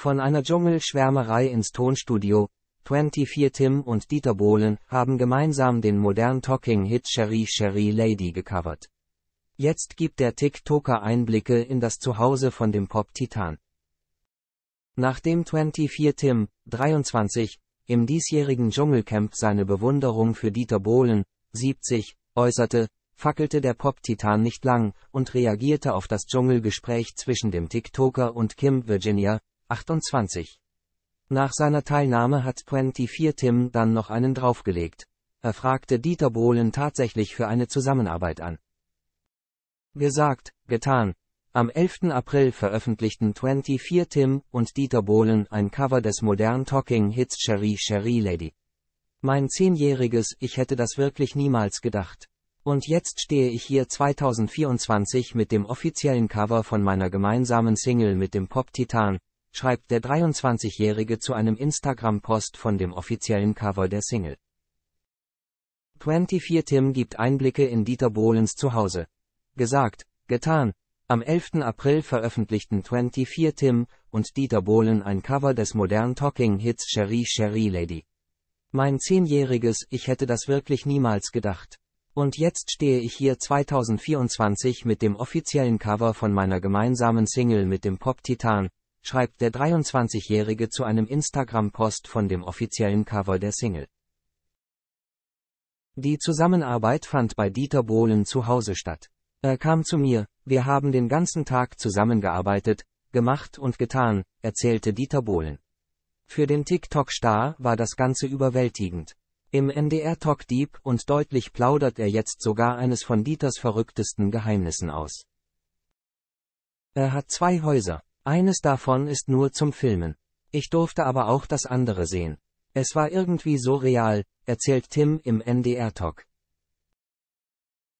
Von einer Dschungelschwärmerei ins Tonstudio, 24 Tim und Dieter Bohlen haben gemeinsam den modernen Talking-Hit Sherry Sherry Lady gecovert. Jetzt gibt der TikToker Einblicke in das Zuhause von dem Pop-Titan. Nachdem 24 Tim, 23, im diesjährigen Dschungelcamp seine Bewunderung für Dieter Bohlen, 70, äußerte, fackelte der Pop-Titan nicht lang und reagierte auf das Dschungelgespräch zwischen dem TikToker und Kim Virginia, 28. Nach seiner Teilnahme hat 24 Tim dann noch einen draufgelegt. Er fragte Dieter Bohlen tatsächlich für eine Zusammenarbeit an. Gesagt, getan. Am 11. April veröffentlichten 24 Tim und Dieter Bohlen ein Cover des modernen Talking Hits Sherry Sherry Lady. Mein zehnjähriges Ich hätte das wirklich niemals gedacht. Und jetzt stehe ich hier 2024 mit dem offiziellen Cover von meiner gemeinsamen Single mit dem Pop-Titan, schreibt der 23-Jährige zu einem Instagram-Post von dem offiziellen Cover der Single. 24 Tim gibt Einblicke in Dieter Bohlens Zuhause. Gesagt, getan. Am 11. April veröffentlichten 24 Tim und Dieter Bohlen ein Cover des modernen Talking Hits Sherry Sherry Lady. Mein zehnjähriges Ich hätte das wirklich niemals gedacht. Und jetzt stehe ich hier 2024 mit dem offiziellen Cover von meiner gemeinsamen Single mit dem Pop-Titan, schreibt der 23-Jährige zu einem Instagram-Post von dem offiziellen Cover der Single. Die Zusammenarbeit fand bei Dieter Bohlen zu Hause statt. Er kam zu mir, wir haben den ganzen Tag zusammengearbeitet, gemacht und getan, erzählte Dieter Bohlen. Für den TikTok-Star war das Ganze überwältigend. Im NDR Talk Deep und deutlich plaudert er jetzt sogar eines von Dieters verrücktesten Geheimnissen aus. Er hat zwei Häuser. Eines davon ist nur zum Filmen. Ich durfte aber auch das andere sehen. Es war irgendwie so real, erzählt Tim im NDR-Talk.